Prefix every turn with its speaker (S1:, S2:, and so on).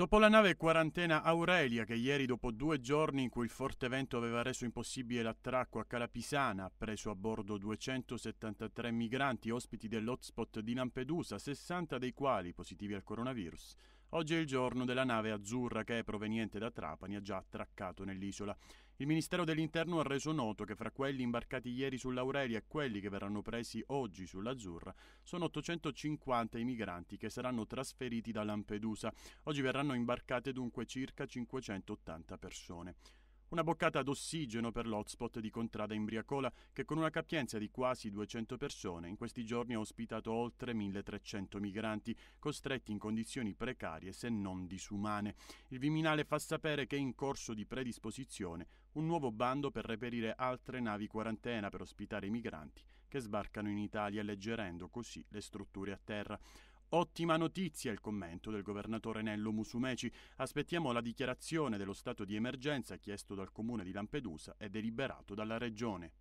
S1: Dopo la nave quarantena Aurelia, che ieri dopo due giorni in cui il forte vento aveva reso impossibile l'attracco a Calapisana, ha preso a bordo 273 migranti ospiti dell'hotspot di Lampedusa, 60 dei quali positivi al coronavirus, Oggi è il giorno della nave azzurra che, proveniente da Trapani, ha già attraccato nell'isola. Il Ministero dell'Interno ha reso noto che fra quelli imbarcati ieri sull'Aurelia e quelli che verranno presi oggi sull'Azzurra sono 850 i migranti che saranno trasferiti da Lampedusa. Oggi verranno imbarcate dunque circa 580 persone. Una boccata d'ossigeno per l'hotspot di Contrada Imbriacola che con una capienza di quasi 200 persone in questi giorni ha ospitato oltre 1300 migranti costretti in condizioni precarie se non disumane. Il Viminale fa sapere che è in corso di predisposizione un nuovo bando per reperire altre navi quarantena per ospitare i migranti che sbarcano in Italia alleggerendo così le strutture a terra. Ottima notizia il commento del governatore Nello Musumeci. Aspettiamo la dichiarazione dello stato di emergenza chiesto dal comune di Lampedusa e deliberato dalla regione.